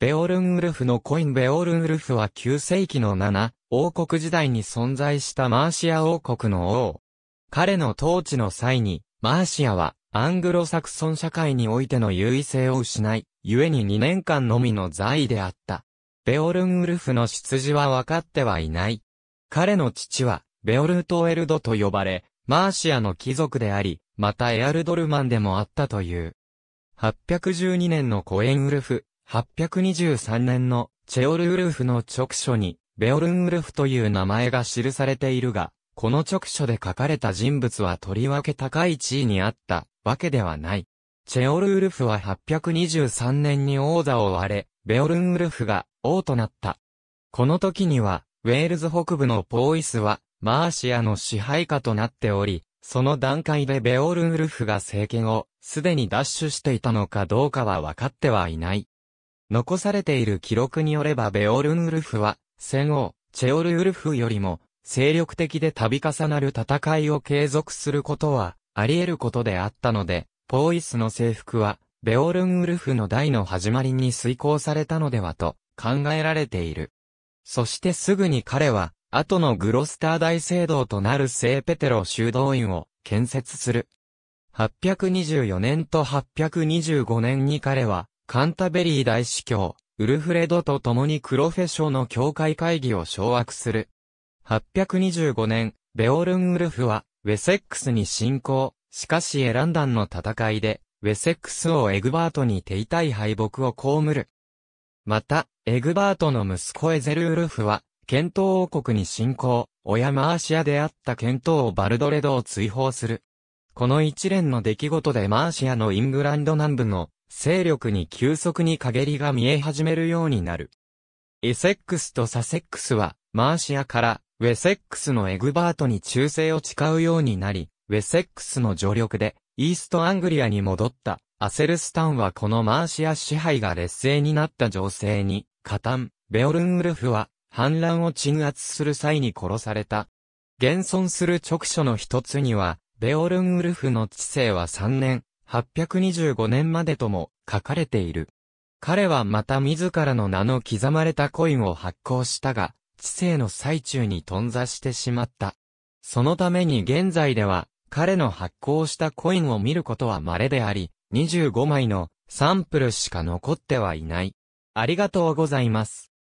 ベオルンウルフのコインベオルンウルフは9世紀の7、王国時代に存在したマーシア王国の王。彼の統治の際に、マーシアは、アングロサクソン社会においての優位性を失い、故に2年間のみの在位であった。ベオルンウルフの出自は分かってはいない。彼の父は、ベオルトエルドと呼ばれ、マーシアの貴族であり、またエアルドルマンでもあったという。812年のコエンウルフ、823年のチェオルウルフの直書に、ベオルンウルフという名前が記されているが、この直書で書かれた人物はとりわけ高い地位にあったわけではない。チェオルウルフは823年に王座を割れ、ベオルンウルフが王となった。この時には、ウェールズ北部のポーイスは、マーシアの支配下となっており、その段階でベオルンウルフが政権をすでに奪取していたのかどうかは分かってはいない。残されている記録によればベオルンウルフは、戦王、チェオルウルフよりも、精力的で度重なる戦いを継続することは、あり得ることであったので、ポーイスの征服は、ベオルンウルフの代の始まりに遂行されたのではと、考えられている。そしてすぐに彼は、後のグロスター大聖堂となる聖ペテロ修道院を建設する。824年と825年に彼は、カンタベリー大司教、ウルフレドと共にクロフェショの教会会議を掌握する。825年、ベオルンウルフは、ウェセックスに侵攻、しかしエランダンの戦いで、ウェセックス王エグバートに手痛い敗北を被る。また、エグバートの息子エゼルウルフは、ケト王国に侵攻、親マーシアであったケトをバルドレドを追放する。この一連の出来事でマーシアのイングランド南部の勢力に急速に陰りが見え始めるようになる。エセックスとサセックスは、マーシアから、ウェセックスのエグバートに忠誠を誓うようになり、ウェセックスの助力で、イーストアングリアに戻った、アセルスタンはこのマーシア支配が劣勢になった情勢に、加担、ベオルンウルフは、反乱を鎮圧する際に殺された。現存する直書の一つには、ベオルンウルフの知性は3年、825年までとも書かれている。彼はまた自らの名の刻まれたコインを発行したが、知性の最中に頓挫してしまった。そのために現在では、彼の発行したコインを見ることは稀であり、25枚のサンプルしか残ってはいない。ありがとうございます。